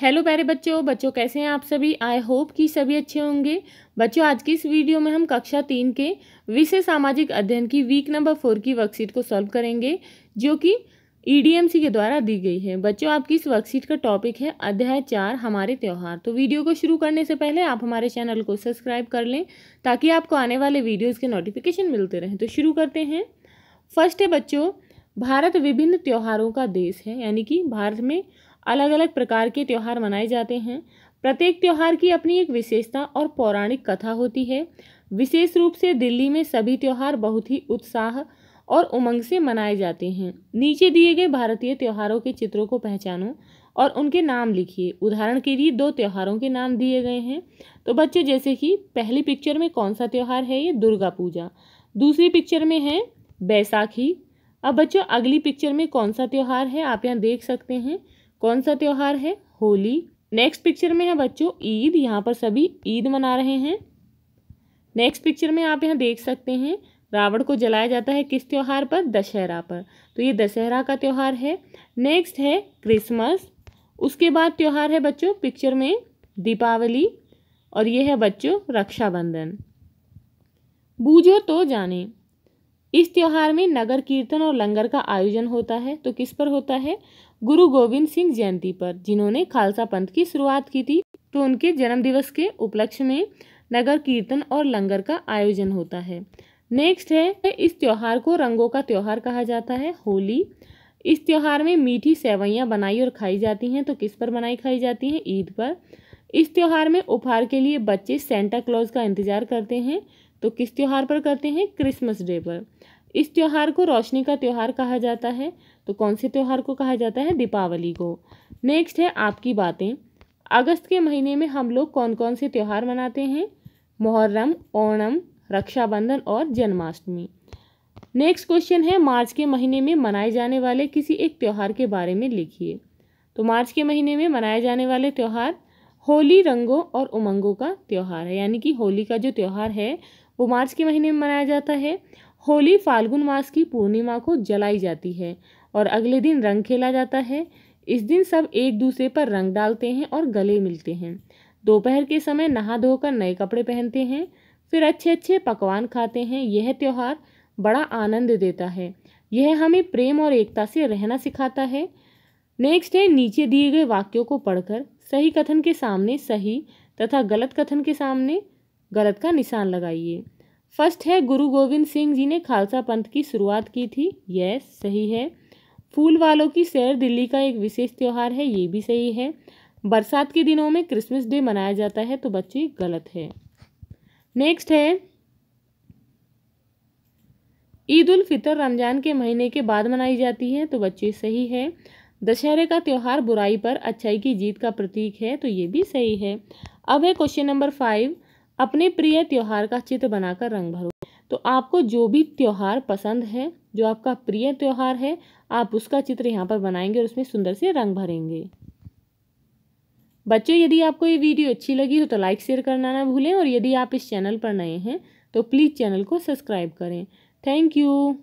hello प्यारे बच्चों बच्चों कैसे हैं आप सभी आई होप कि सभी अच्छे होंगे बच्चों आज की इस वीडियो में हम कक्षा तीन के विषय सामाजिक अध्ययन की वीक नंबर फोर की वर्कशीट को सॉल्व करेंगे जो कि ईडीएमसी e के द्वारा दी गई है बच्चों आपकी इस वर्कशीट का टॉपिक है अध्याय चार हमारे त्यौहार तो वीडियो को शुरू करने से पहले आप हमारे चैनल को सब्सक्राइब कर लें ताकि आपको आने वाले वीडियोज़ के नोटिफिकेशन मिलते रहें तो शुरू करते हैं फर्स्ट है बच्चों भारत विभिन्न त्यौहारों का देश है यानी कि भारत में अलग अलग प्रकार के त्यौहार मनाए जाते हैं प्रत्येक त्यौहार की अपनी एक विशेषता और पौराणिक कथा होती है विशेष रूप से दिल्ली में सभी त्यौहार बहुत ही उत्साह और उमंग से मनाए जाते हैं नीचे दिए गए भारतीय त्यौहारों के चित्रों को पहचानो और उनके नाम लिखिए उदाहरण के लिए दो त्यौहारों के नाम दिए गए हैं तो बच्चों जैसे कि पहली पिक्चर में कौन सा त्यौहार है ये दुर्गा पूजा दूसरी पिक्चर में है बैसाखी अब बच्चों अगली पिक्चर में कौन सा त्यौहार है आप यहाँ देख सकते हैं कौन सा त्यौहार है होली नेक्स्ट पिक्चर में है बच्चों ईद यहाँ पर सभी ईद मना रहे हैं नेक्स्ट पिक्चर में आप यहाँ देख सकते हैं रावण को जलाया जाता है किस त्यौहार पर दशहरा पर तो ये दशहरा का त्यौहार है नेक्स्ट है क्रिसमस उसके बाद त्यौहार है बच्चों पिक्चर में दीपावली और ये है बच्चों रक्षाबंधन बूझो तो जाने इस त्यौहार में नगर कीर्तन और लंगर का आयोजन होता है तो किस पर होता है गुरु गोविंद सिंह जयंती पर जिन्होंने खालसा पंथ की शुरुआत की थी तो उनके जन्मदिवस के उपलक्ष्य में नगर कीर्तन और लंगर का आयोजन होता है नेक्स्ट है इस त्यौहार को रंगों का त्यौहार कहा जाता है होली इस त्यौहार में मीठी सेवैयाँ बनाई और खाई जाती हैं तो किस पर बनाई खाई जाती हैं ईद पर इस त्यौहार में उपहार के लिए बच्चे सेंटा क्लॉज का इंतजार करते हैं तो किस त्यौहार पर करते हैं क्रिसमस डे पर इस त्यौहार को रोशनी का त्यौहार कहा जाता है तो कौन से त्यौहार को कहा जाता है दीपावली को नेक्स्ट है आपकी बातें अगस्त के महीने में हम लोग कौन कौन से त्यौहार मनाते हैं मुहर्रम ओणम रक्षाबंधन और जन्माष्टमी नेक्स्ट क्वेश्चन है मार्च के महीने में मनाए जाने वाले किसी एक त्यौहार के बारे में लिखिए तो मार्च के महीने में मनाए जाने वाले त्यौहार होली रंगों और उमंगों का त्यौहार है यानी कि होली का जो त्यौहार है वो मार्च के महीने में मनाया जाता है होली फाल्गुन मास की पूर्णिमा को जलाई जाती है और अगले दिन रंग खेला जाता है इस दिन सब एक दूसरे पर रंग डालते हैं और गले मिलते हैं दोपहर के समय नहा धोकर नए कपड़े पहनते हैं फिर अच्छे अच्छे पकवान खाते हैं यह त्यौहार बड़ा आनंद देता है यह हमें प्रेम और एकता से रहना सिखाता है नेक्स्ट है नीचे दिए गए वाक्यों को पढ़कर सही कथन के सामने सही तथा गलत कथन के सामने गलत का निशान लगाइए फर्स्ट है गुरु गोविंद सिंह जी ने खालसा पंथ की शुरुआत की थी यस सही है फूल वालों की सैर दिल्ली का एक विशेष त्यौहार है ये भी सही है बरसात के दिनों में क्रिसमस डे मनाया जाता है तो बच्चे गलत है नेक्स्ट है ईद उल फितर रमज़ान के महीने के बाद मनाई जाती है तो बच्चे सही है दशहरे का त्यौहार बुराई पर अच्छाई की जीत का प्रतीक है तो ये भी सही है अब है क्वेश्चन नंबर फाइव अपने प्रिय त्यौहार का चित्र बनाकर रंग भरो तो आपको जो भी त्यौहार पसंद है जो आपका प्रिय त्यौहार है आप उसका चित्र यहाँ पर बनाएंगे और उसमें सुंदर से रंग भरेंगे बच्चों यदि आपको ये वीडियो अच्छी लगी हो तो लाइक शेयर करना ना भूलें और यदि आप इस चैनल पर नए हैं तो प्लीज़ चैनल को सब्सक्राइब करें थैंक यू